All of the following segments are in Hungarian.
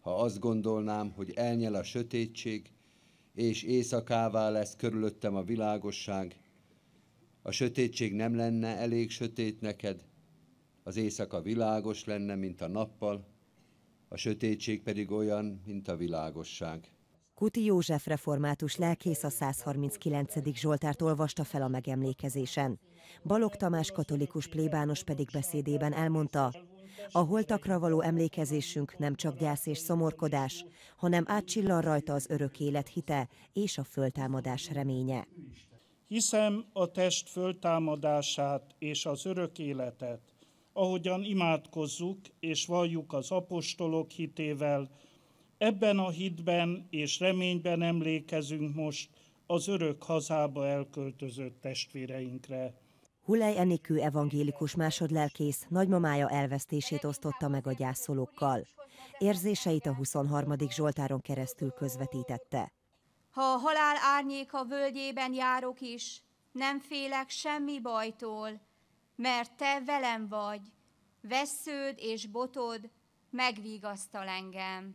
ha azt gondolnám, hogy elnyel a sötétség, és éjszakává lesz körülöttem a világosság, a sötétség nem lenne elég sötét neked, az éjszaka világos lenne, mint a nappal, a sötétség pedig olyan, mint a világosság. Kuti József református lelkész a 139. Zsoltárt olvasta fel a megemlékezésen. Balog Tamás katolikus plébános pedig beszédében elmondta, a holtakra való emlékezésünk nem csak gyász és szomorkodás, hanem átcsillan rajta az örök élet hite és a föltámadás reménye. Hiszem a test föltámadását és az örök életet, ahogyan imádkozzuk és valljuk az apostolok hitével, ebben a hitben és reményben emlékezünk most az örök hazába elköltözött testvéreinkre. Hulej Enikő evangélikus másodlelkész nagymamája elvesztését osztotta meg a gyászolókkal. Érzéseit a 23. Zsoltáron keresztül közvetítette. Ha a halál a völgyében járok is, nem félek semmi bajtól, mert te velem vagy, vesződ és botod megvigasztal engem.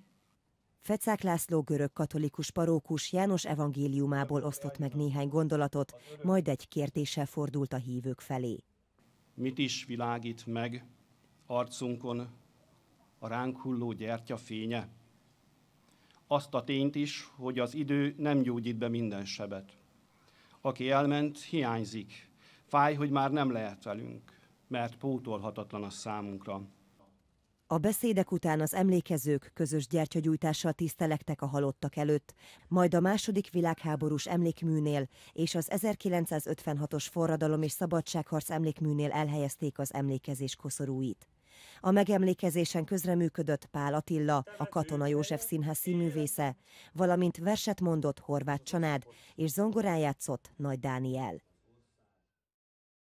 Fecák László görög katolikus parókus János evangéliumából osztott meg néhány gondolatot, majd egy kérdéssel fordult a hívők felé. Mit is világít meg arcunkon a ránk hulló gyertya fénye? Azt a tényt is, hogy az idő nem gyógyít be minden sebet. Aki elment, hiányzik. Fáj, hogy már nem lehet velünk, mert pótolhatatlan a számunkra. A beszédek után az emlékezők közös gyertyagyújtással tisztelektek a halottak előtt, majd a második világháborús emlékműnél és az 1956-os forradalom és szabadságharc emlékműnél elhelyezték az emlékezés koszorúit. A megemlékezésen közreműködött Pál Attila, a Katona József Színház színművésze, valamint verset mondott Horváth Csanád, és zongorán játszott Nagy Dániel.